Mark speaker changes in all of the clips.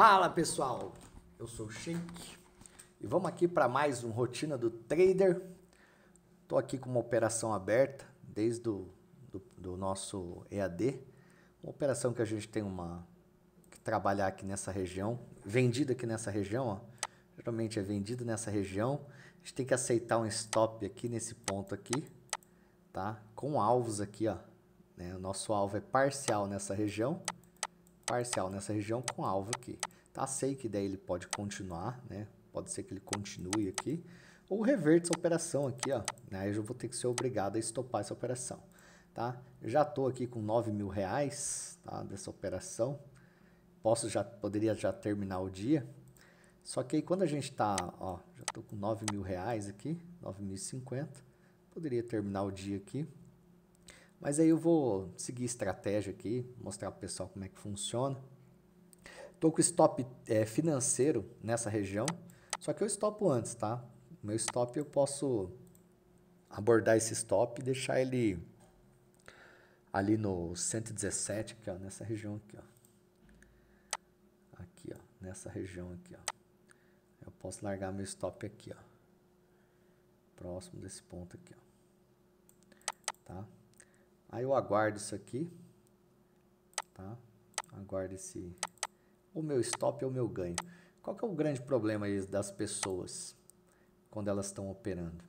Speaker 1: Fala pessoal, eu sou o Sheik e vamos aqui para mais um Rotina do Trader. Estou aqui com uma operação aberta desde o do, do, nosso EAD, uma operação que a gente tem uma que trabalhar aqui nessa região, vendida aqui nessa região, ó. geralmente é vendido nessa região. A gente tem que aceitar um stop aqui nesse ponto aqui, tá? Com alvos aqui, ó. Né? O nosso alvo é parcial nessa região parcial nessa região com alvo aqui. Tá? Sei que daí ele pode continuar, né? Pode ser que ele continue aqui. Ou reverte essa operação aqui, ó. Aí eu vou ter que ser obrigado a estopar essa operação, tá? Já tô aqui com 9 mil reais, tá? Dessa operação. Posso já, poderia já terminar o dia. Só que aí quando a gente está, ó, já tô com 9 mil reais aqui, 9.050. Poderia terminar o dia aqui. Mas aí eu vou seguir estratégia aqui, mostrar para o pessoal como é que funciona. Estou com stop é, financeiro nessa região, só que eu stopo antes, tá? Meu stop eu posso abordar esse stop e deixar ele ali no 117, aqui, ó, nessa região aqui, ó. Aqui, ó, nessa região aqui, ó. Eu posso largar meu stop aqui, ó. Próximo desse ponto aqui, ó. Tá? Aí eu aguardo isso aqui, tá? Aguardo esse, o meu stop ou é o meu ganho. Qual que é o grande problema aí das pessoas quando elas estão operando?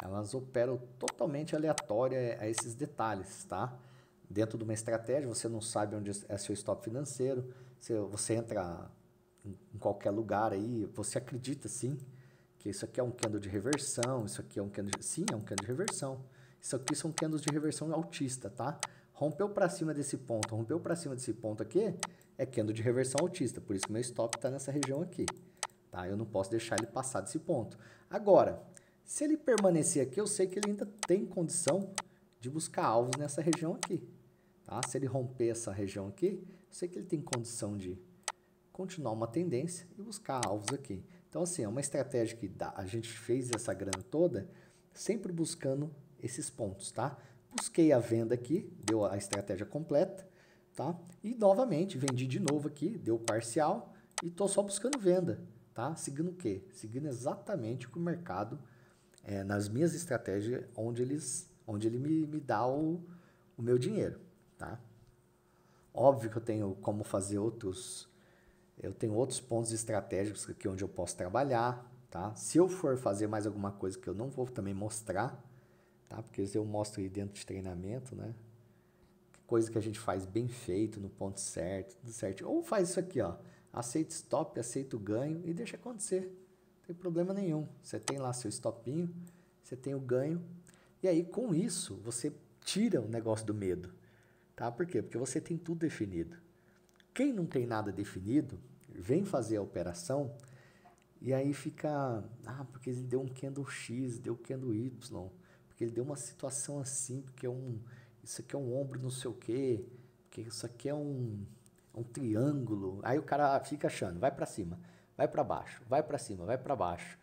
Speaker 1: Elas operam totalmente aleatória a esses detalhes, tá? Dentro de uma estratégia, você não sabe onde é seu stop financeiro, você, você entra em qualquer lugar aí, você acredita sim que isso aqui é um candle de reversão, isso aqui é um candle, de, sim, é um candle de reversão. Isso aqui são candles de reversão autista, tá? Rompeu para cima desse ponto, rompeu para cima desse ponto aqui, é candle de reversão autista. Por isso que meu stop está nessa região aqui, tá? Eu não posso deixar ele passar desse ponto. Agora, se ele permanecer aqui, eu sei que ele ainda tem condição de buscar alvos nessa região aqui, tá? Se ele romper essa região aqui, eu sei que ele tem condição de continuar uma tendência e buscar alvos aqui. Então, assim, é uma estratégia que dá, a gente fez essa grana toda sempre buscando esses pontos, tá? Busquei a venda aqui, deu a estratégia completa, tá? E novamente, vendi de novo aqui, deu parcial e tô só buscando venda, tá? Seguindo o quê? Seguindo exatamente o que o mercado, é, nas minhas estratégias, onde, eles, onde ele me, me dá o, o meu dinheiro, tá? Óbvio que eu tenho como fazer outros, eu tenho outros pontos estratégicos aqui onde eu posso trabalhar, tá? Se eu for fazer mais alguma coisa que eu não vou também mostrar, tá? Porque eu mostro aí dentro de treinamento, né? Coisa que a gente faz bem feito, no ponto certo, tudo certo. Ou faz isso aqui, ó. Aceita stop, aceita o ganho e deixa acontecer. Não tem problema nenhum. Você tem lá seu stopinho, você tem o ganho. E aí, com isso, você tira o negócio do medo. Tá? Por quê? Porque você tem tudo definido. Quem não tem nada definido, vem fazer a operação e aí fica, ah, porque ele deu um candle X, deu um candle Y porque ele deu uma situação assim, porque é um, isso aqui é um ombro não sei o quê, porque isso aqui é um, é um triângulo. Aí o cara fica achando, vai para cima, vai para baixo, vai para cima, vai para baixo.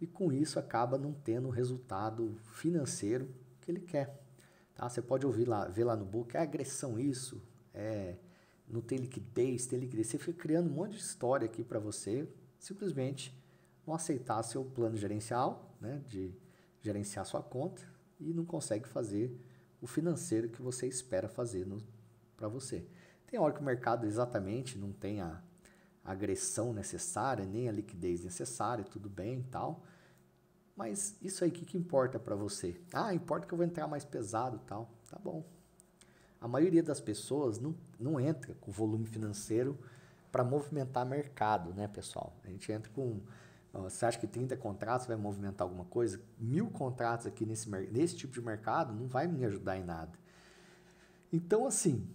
Speaker 1: E com isso acaba não tendo o resultado financeiro que ele quer. Tá? Você pode ouvir lá, ver lá no book, é agressão isso, é, não tem liquidez, tem liquidez. Você fica criando um monte de história aqui para você simplesmente não aceitar seu plano gerencial, né, de gerenciar sua conta e não consegue fazer o financeiro que você espera fazer para você. Tem hora que o mercado exatamente não tem a, agressão necessária, nem a liquidez necessária, tudo bem e tal. Mas isso aí, o que, que importa para você? Ah, importa que eu vou entrar mais pesado tal. Tá bom. A maioria das pessoas não, não entra com volume financeiro para movimentar mercado, né, pessoal? A gente entra com você acha que 30 contratos vai movimentar alguma coisa? Mil contratos aqui nesse, nesse tipo de mercado não vai me ajudar em nada. Então, assim,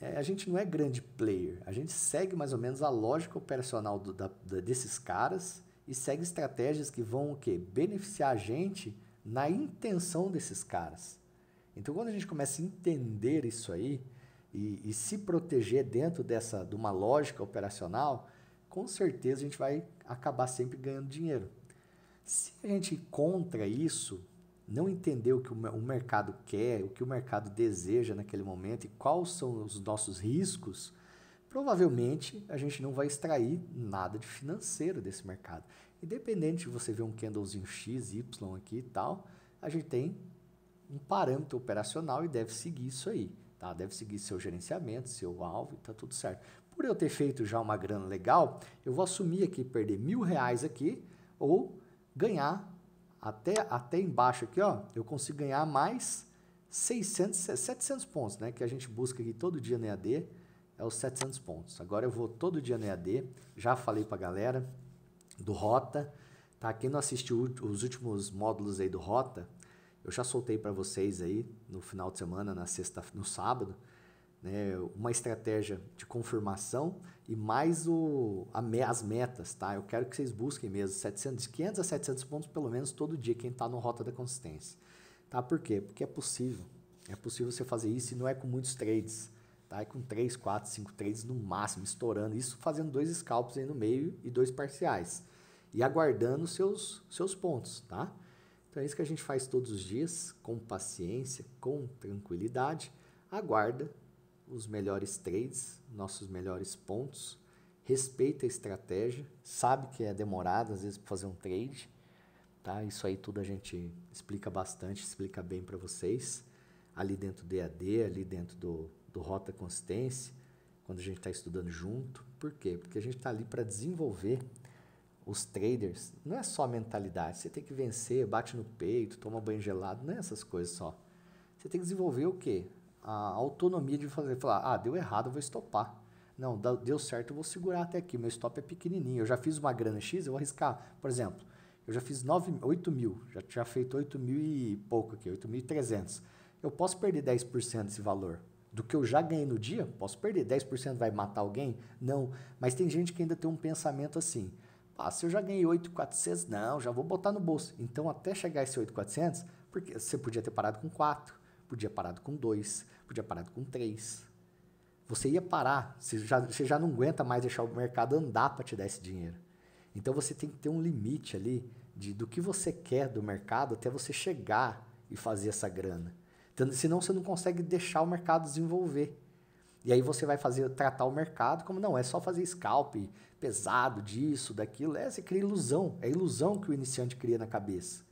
Speaker 1: é, a gente não é grande player. A gente segue mais ou menos a lógica operacional do, da, da, desses caras e segue estratégias que vão o quê? Beneficiar a gente na intenção desses caras. Então, quando a gente começa a entender isso aí e, e se proteger dentro dessa, de uma lógica operacional, com certeza a gente vai acabar sempre ganhando dinheiro. Se a gente contra isso, não entender o que o mercado quer, o que o mercado deseja naquele momento e quais são os nossos riscos, provavelmente a gente não vai extrair nada de financeiro desse mercado. Independente de você ver um candlezinho X, Y aqui e tal, a gente tem um parâmetro operacional e deve seguir isso aí. Tá? Deve seguir seu gerenciamento, seu alvo e está tudo certo. Por eu ter feito já uma grana legal, eu vou assumir aqui perder mil reais aqui ou ganhar até, até embaixo aqui, ó, eu consigo ganhar mais 600, 700 pontos, né? Que a gente busca aqui todo dia no EAD, é os 700 pontos. Agora eu vou todo dia no EAD, já falei a galera do Rota, tá? Quem não assistiu os últimos módulos aí do Rota, eu já soltei para vocês aí no final de semana, na sexta, no sábado, né, uma estratégia de confirmação e mais o, a, as metas, tá? Eu quero que vocês busquem mesmo 700, 500 a 700 pontos pelo menos todo dia quem está no Rota da Consistência, tá? Por quê? Porque é possível, é possível você fazer isso e não é com muitos trades, tá? É com 3, 4, 5 trades no máximo, estourando isso, fazendo dois scalps aí no meio e dois parciais e aguardando seus, seus pontos, tá? Então é isso que a gente faz todos os dias, com paciência, com tranquilidade, aguarda os melhores trades, nossos melhores pontos, respeita a estratégia, sabe que é demorado às vezes para fazer um trade, tá? Isso aí tudo a gente explica bastante, explica bem para vocês ali dentro do EAD, ali dentro do, do Rota Consistência, quando a gente está estudando junto. Por quê? Porque a gente está ali para desenvolver os traders. Não é só a mentalidade, você tem que vencer, bate no peito, toma banho gelado, não é essas coisas só. Você tem que desenvolver o quê? a autonomia de fazer, falar, ah, deu errado, eu vou estopar. Não, deu certo, eu vou segurar até aqui, meu stop é pequenininho, eu já fiz uma grana X, eu vou arriscar. Por exemplo, eu já fiz 9, 8 mil, já tinha feito 8 mil e pouco aqui, 8.300. Eu posso perder 10% desse valor, do que eu já ganhei no dia? Posso perder. 10% vai matar alguém? Não. Mas tem gente que ainda tem um pensamento assim. Ah, se eu já ganhei 8,400, não, já vou botar no bolso. Então, até chegar esse 8,400, porque você podia ter parado com 4, podia parado com 2, podia parar com três. Você ia parar, você já, você já não aguenta mais deixar o mercado andar para te dar esse dinheiro. Então você tem que ter um limite ali de, do que você quer do mercado até você chegar e fazer essa grana. Então, senão você não consegue deixar o mercado desenvolver. E aí você vai fazer tratar o mercado como não, é só fazer scalp pesado disso, daquilo. É, você cria ilusão. É ilusão que o iniciante cria na cabeça.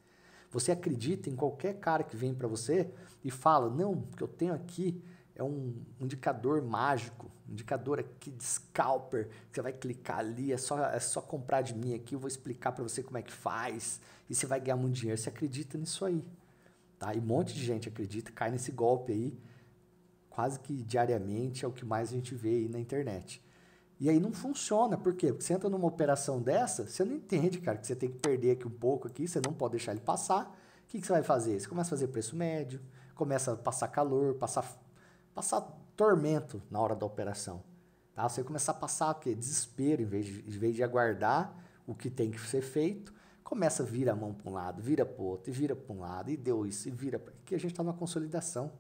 Speaker 1: Você acredita em qualquer cara que vem para você e fala: Não, o que eu tenho aqui é um indicador mágico, indicador aqui de scalper, você vai clicar ali, é só, é só comprar de mim aqui, eu vou explicar para você como é que faz, e você vai ganhar muito dinheiro. Você acredita nisso aí, tá? E um monte de gente acredita, cai nesse golpe aí, quase que diariamente é o que mais a gente vê aí na internet. E aí não funciona, por quê? Porque você entra numa operação dessa, você não entende, cara, que você tem que perder aqui um pouco aqui, você não pode deixar ele passar. O que, que você vai fazer? Você começa a fazer preço médio, começa a passar calor, passar, passar tormento na hora da operação. Tá? Você começa a passar o quê? Desespero, em vez, de, em vez de aguardar o que tem que ser feito, começa a vir a mão para um lado, vira para o outro, e vira para um lado, e deu isso, e vira para... Aqui a gente está numa consolidação.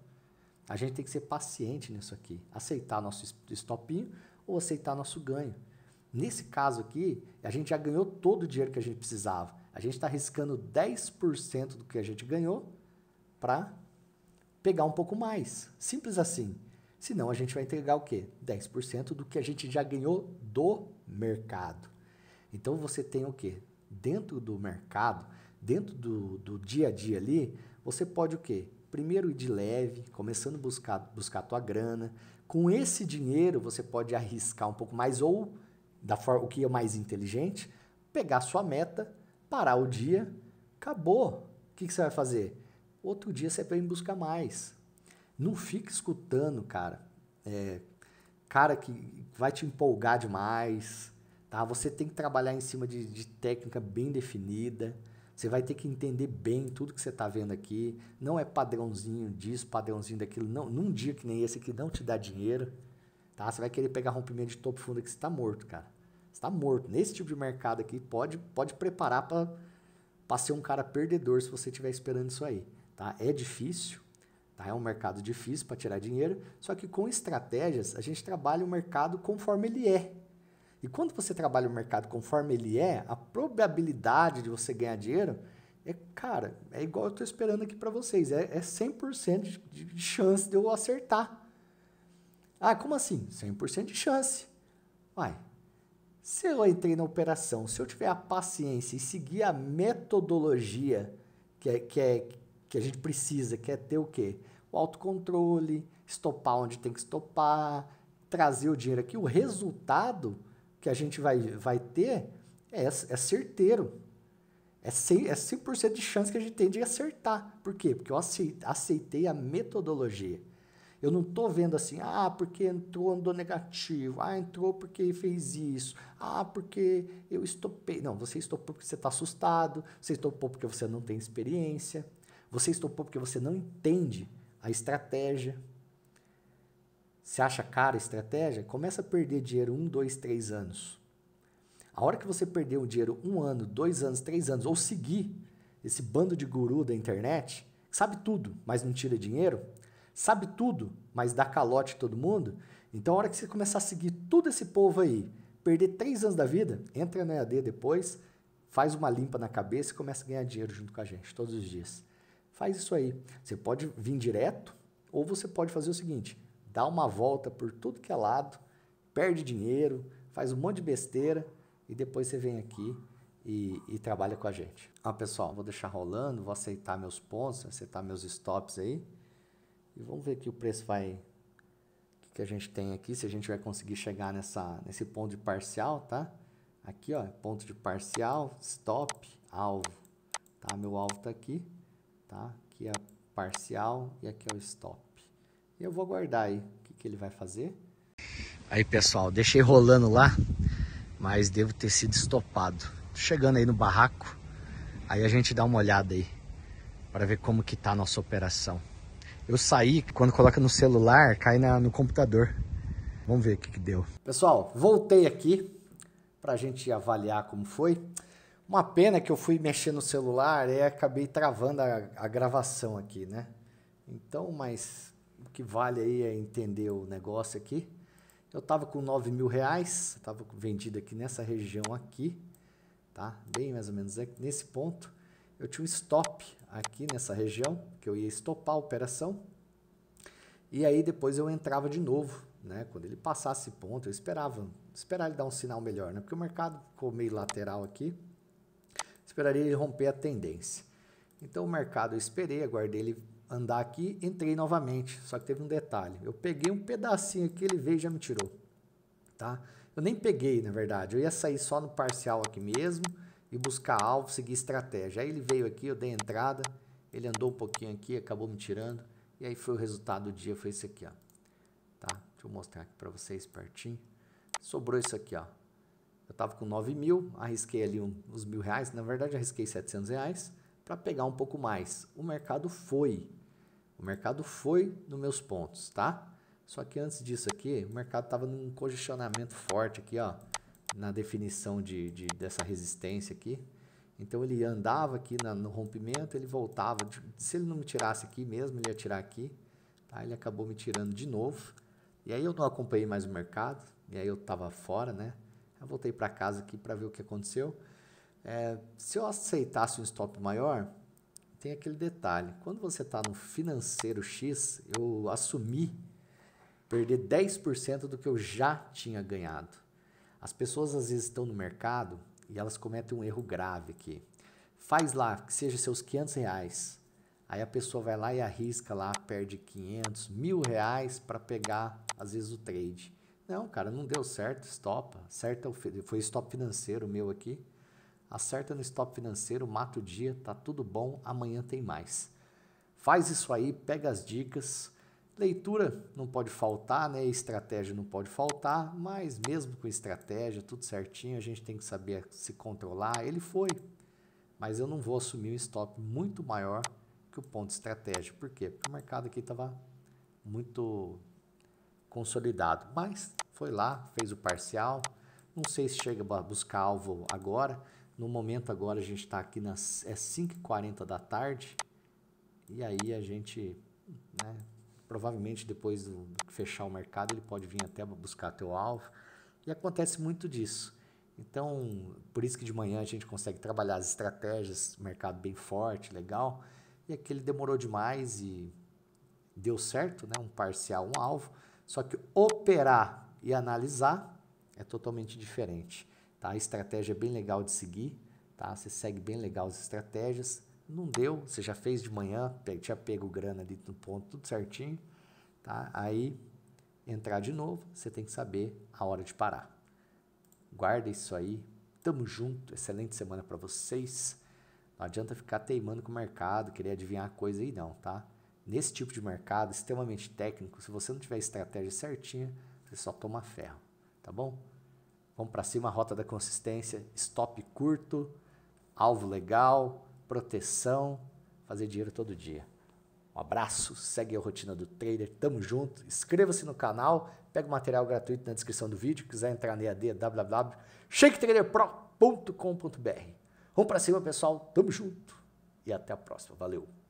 Speaker 1: A gente tem que ser paciente nisso aqui, aceitar nosso estopinho, ou aceitar nosso ganho. Nesse caso aqui, a gente já ganhou todo o dinheiro que a gente precisava. A gente está arriscando 10% do que a gente ganhou para pegar um pouco mais. Simples assim. Senão a gente vai entregar o quê? 10% do que a gente já ganhou do mercado. Então você tem o quê? Dentro do mercado, dentro do, do dia a dia ali, você pode o quê? Primeiro ir de leve, começando a buscar, buscar a tua grana. Com esse dinheiro você pode arriscar um pouco mais ou, da forma, o que é mais inteligente, pegar a sua meta, parar o dia, acabou. O que, que você vai fazer? Outro dia você vai buscar mais. Não fica escutando, cara. É, cara que vai te empolgar demais, tá? Você tem que trabalhar em cima de, de técnica bem definida. Você vai ter que entender bem tudo que você está vendo aqui. Não é padrãozinho disso, padrãozinho daquilo. Não, num dia que nem esse aqui não te dá dinheiro, tá? Você vai querer pegar rompimento de topo fundo que você está morto, cara. Você está morto. Nesse tipo de mercado aqui, pode, pode preparar para ser um cara perdedor se você estiver esperando isso aí, tá? É difícil, tá? É um mercado difícil para tirar dinheiro, só que com estratégias a gente trabalha o mercado conforme ele é. E quando você trabalha o mercado conforme ele é, a probabilidade de você ganhar dinheiro é, cara, é igual eu estou esperando aqui para vocês. É, é 100% de, de chance de eu acertar. Ah, como assim? 100% de chance. Uai, se eu entrei na operação, se eu tiver a paciência e seguir a metodologia que, é, que, é, que a gente precisa, que é ter o quê? O autocontrole, estopar onde tem que estopar, trazer o dinheiro aqui, o resultado que a gente vai, vai ter é, é, é certeiro. É 100%, é de chance que a gente tem de acertar. Por quê? Porque eu aceitei a metodologia. Eu não estou vendo assim, ah, porque entrou, andou negativo, ah, entrou porque fez isso, ah, porque eu estopei. Não, você estopou porque você está assustado, você estopou porque você não tem experiência, você estopou porque você não entende a estratégia se acha cara a estratégia, começa a perder dinheiro um, dois, três anos. A hora que você perder o dinheiro um ano, dois anos, três anos, ou seguir esse bando de guru da internet, sabe tudo, mas não tira dinheiro, sabe tudo, mas dá calote todo mundo, então a hora que você começar a seguir todo esse povo aí, perder três anos da vida, entra na EAD depois, faz uma limpa na cabeça e começa a ganhar dinheiro junto com a gente, todos os dias. Faz isso aí. Você pode vir direto ou você pode fazer o seguinte, dá uma volta por tudo que é lado, perde dinheiro, faz um monte de besteira e depois você vem aqui e, e trabalha com a gente. Ah, pessoal, vou deixar rolando, vou aceitar meus pontos, aceitar meus stops aí e vamos ver que o preço vai o que a gente tem aqui, se a gente vai conseguir chegar nessa, nesse ponto de parcial, tá? Aqui, ó, ponto de parcial, stop, alvo, tá? Meu alvo tá aqui, tá? Aqui é parcial e aqui é o stop. Eu vou aguardar aí o que, que ele vai fazer. Aí pessoal, deixei rolando lá, mas devo ter sido estopado. Tô chegando aí no barraco, aí a gente dá uma olhada aí para ver como que tá a nossa operação. Eu saí, quando coloca no celular, cai na, no computador. Vamos ver o que, que deu. Pessoal, voltei aqui para a gente avaliar como foi. Uma pena que eu fui mexer no celular e acabei travando a, a gravação aqui, né? Então, mas que vale aí é entender o negócio aqui. Eu estava com 9 mil reais, estava vendido aqui nessa região aqui, tá? Bem mais ou menos é nesse ponto. Eu tinha um stop aqui nessa região, que eu ia estopar a operação. E aí depois eu entrava de novo, né? Quando ele passasse ponto, eu esperava, esperar ele dar um sinal melhor, né? Porque o mercado ficou meio lateral aqui. Esperaria ele romper a tendência. Então o mercado eu esperei, aguardei ele andar aqui, entrei novamente, só que teve um detalhe. Eu peguei um pedacinho aqui, ele veio e já me tirou, tá? Eu nem peguei, na verdade, eu ia sair só no parcial aqui mesmo e buscar alvo, seguir estratégia. Aí ele veio aqui, eu dei entrada, ele andou um pouquinho aqui, acabou me tirando, e aí foi o resultado do dia, foi esse aqui, ó. Tá? Deixa eu mostrar aqui para vocês pertinho. Sobrou isso aqui, ó. Eu estava com 9 mil, arrisquei ali uns mil reais, na verdade arrisquei 700 reais, para pegar um pouco mais. O mercado foi. O mercado foi nos meus pontos, tá? Só que antes disso aqui, o mercado estava num congestionamento forte aqui, ó, na definição de, de dessa resistência aqui. Então ele andava aqui na, no rompimento, ele voltava. Se ele não me tirasse aqui mesmo, ele ia tirar aqui. Tá? Ele acabou me tirando de novo. E aí eu não acompanhei mais o mercado. E aí eu estava fora, né? Eu voltei para casa aqui para ver o que aconteceu. É, se eu aceitasse um stop maior, tem aquele detalhe. Quando você está no financeiro X, eu assumi perder 10% do que eu já tinha ganhado. As pessoas às vezes estão no mercado e elas cometem um erro grave aqui. Faz lá que seja seus 500 reais. Aí a pessoa vai lá e arrisca lá, perde 500, mil reais para pegar às vezes o trade. Não, cara, não deu certo, stop. Certo é foi stop financeiro meu aqui. Acerta no stop financeiro, mata o dia, tá tudo bom, amanhã tem mais. Faz isso aí, pega as dicas. Leitura não pode faltar, né? Estratégia não pode faltar, mas mesmo com estratégia, tudo certinho, a gente tem que saber se controlar. Ele foi, mas eu não vou assumir um stop muito maior que o ponto estratégico. Por quê? Porque o mercado aqui estava muito consolidado. Mas foi lá, fez o parcial. Não sei se chega a buscar alvo agora, no momento agora a gente está aqui nas é 5h40 da tarde e aí a gente, né, provavelmente depois de fechar o mercado ele pode vir até buscar teu alvo e acontece muito disso. Então, por isso que de manhã a gente consegue trabalhar as estratégias, mercado bem forte, legal. E aquele demorou demais e deu certo, né? Um parcial, um alvo. Só que operar e analisar é totalmente diferente. Tá? A estratégia é bem legal de seguir, tá? Você segue bem legal as estratégias. Não deu, você já fez de manhã, tinha pego grana ali no ponto, tudo certinho, tá? Aí entrar de novo, você tem que saber a hora de parar. Guarda isso aí. Tamo junto. Excelente semana para vocês. Não adianta ficar teimando com o mercado, querer adivinhar coisa aí não, tá? Nesse tipo de mercado extremamente técnico, se você não tiver estratégia certinha, você só toma ferro, tá bom? Vamos para cima, rota da consistência, stop curto, alvo legal, proteção, fazer dinheiro todo dia. Um abraço, segue a rotina do trader, tamo junto. Inscreva-se no canal, pega o material gratuito na descrição do vídeo, quiser entrar na EAD, www.shaketraderpro.com.br. Vamos para cima, pessoal, tamo junto e até a próxima. Valeu.